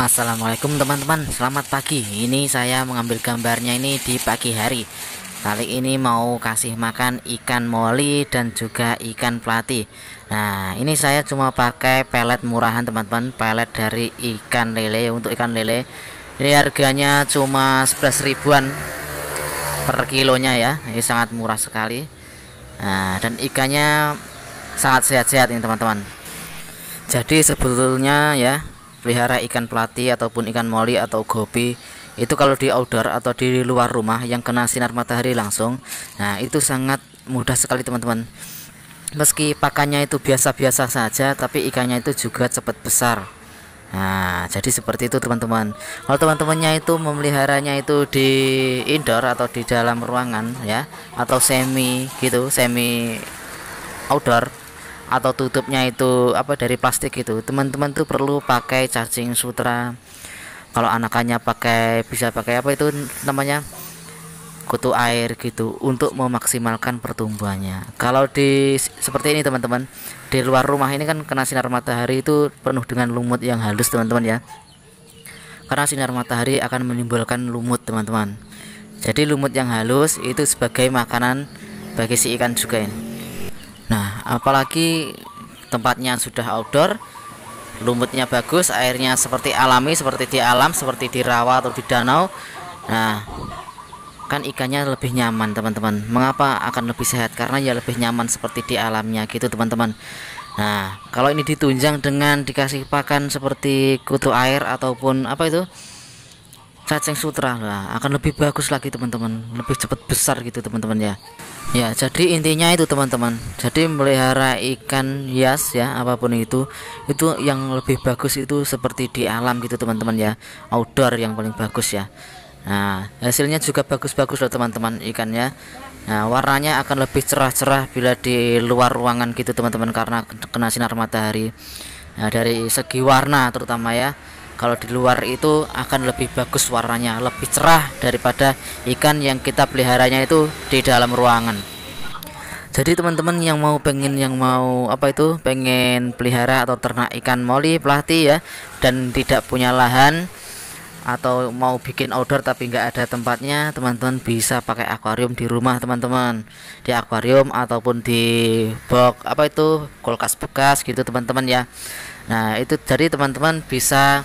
Assalamualaikum teman-teman selamat pagi ini saya mengambil gambarnya ini di pagi hari kali ini mau kasih makan ikan molly dan juga ikan pelati nah ini saya cuma pakai pelet murahan teman-teman pelet dari ikan lele untuk ikan lele ini harganya cuma 11 ribuan per kilonya ya ini sangat murah sekali nah dan ikannya sangat sehat-sehat ini teman-teman jadi sebetulnya ya pelihara ikan pelati ataupun ikan moli atau gobi itu kalau di outdoor atau di luar rumah yang kena sinar matahari langsung nah itu sangat mudah sekali teman-teman meski pakannya itu biasa-biasa saja tapi ikannya itu juga cepat besar nah jadi seperti itu teman-teman kalau teman-temannya itu memeliharanya itu di indoor atau di dalam ruangan ya atau semi gitu semi outdoor atau tutupnya itu apa dari plastik itu teman-teman tuh perlu pakai cacing sutra kalau anakannya pakai bisa pakai apa itu namanya kutu air gitu untuk memaksimalkan pertumbuhannya kalau di seperti ini teman-teman di luar rumah ini kan kena sinar matahari itu penuh dengan lumut yang halus teman-teman ya karena sinar matahari akan menimbulkan lumut teman-teman jadi lumut yang halus itu sebagai makanan bagi si ikan juga ini nah apalagi tempatnya sudah outdoor lumutnya bagus airnya seperti alami seperti di alam seperti di rawa atau di danau nah kan ikannya lebih nyaman teman-teman mengapa akan lebih sehat karena ya lebih nyaman seperti di alamnya gitu teman-teman nah kalau ini ditunjang dengan dikasih pakan seperti kutu air ataupun apa itu cacing sutra lah akan lebih bagus lagi teman-teman lebih cepat besar gitu teman-teman ya ya jadi intinya itu teman-teman jadi melihara ikan hias ya apapun itu itu yang lebih bagus itu seperti di alam gitu teman-teman ya outdoor yang paling bagus ya nah hasilnya juga bagus-bagus loh teman-teman ikannya nah warnanya akan lebih cerah-cerah bila di luar ruangan gitu teman-teman karena kena sinar matahari nah dari segi warna terutama ya kalau di luar itu akan lebih bagus warnanya lebih cerah daripada ikan yang kita peliharanya itu di dalam ruangan jadi teman-teman yang mau pengen yang mau apa itu pengen pelihara atau ternak ikan molly pelati ya dan tidak punya lahan atau mau bikin outdoor tapi nggak ada tempatnya teman-teman bisa pakai akuarium di rumah teman-teman di akuarium ataupun di box apa itu kulkas bekas gitu teman-teman ya nah itu jadi teman-teman bisa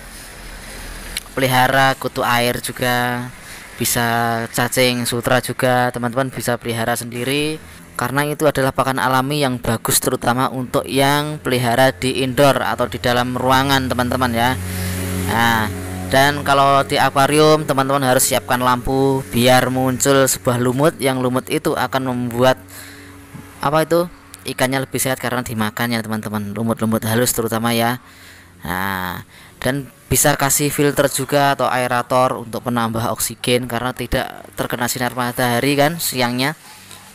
pelihara kutu air juga bisa cacing sutra juga teman-teman bisa pelihara sendiri karena itu adalah pakan alami yang bagus terutama untuk yang pelihara di indoor atau di dalam ruangan teman-teman ya nah dan kalau di akuarium teman-teman harus siapkan lampu biar muncul sebuah lumut yang lumut itu akan membuat apa itu ikannya lebih sehat karena dimakan ya teman-teman lumut-lumut halus terutama ya nah dan bisa kasih filter juga atau aerator untuk penambah oksigen karena tidak terkena sinar matahari kan siangnya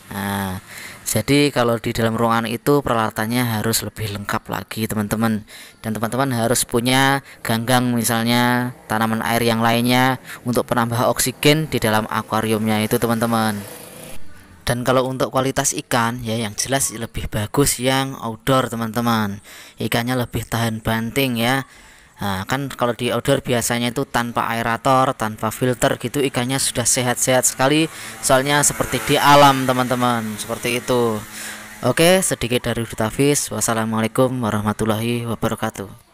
nah, jadi kalau di dalam ruangan itu peralatannya harus lebih lengkap lagi teman-teman dan teman-teman harus punya ganggang misalnya tanaman air yang lainnya untuk penambah oksigen di dalam akuariumnya itu teman-teman dan kalau untuk kualitas ikan ya yang jelas lebih bagus yang outdoor teman-teman ikannya lebih tahan banting ya nah, kan kalau di outdoor biasanya itu tanpa aerator tanpa filter gitu ikannya sudah sehat-sehat sekali soalnya seperti di alam teman-teman seperti itu oke sedikit dari Dutafis wassalamualaikum warahmatullahi wabarakatuh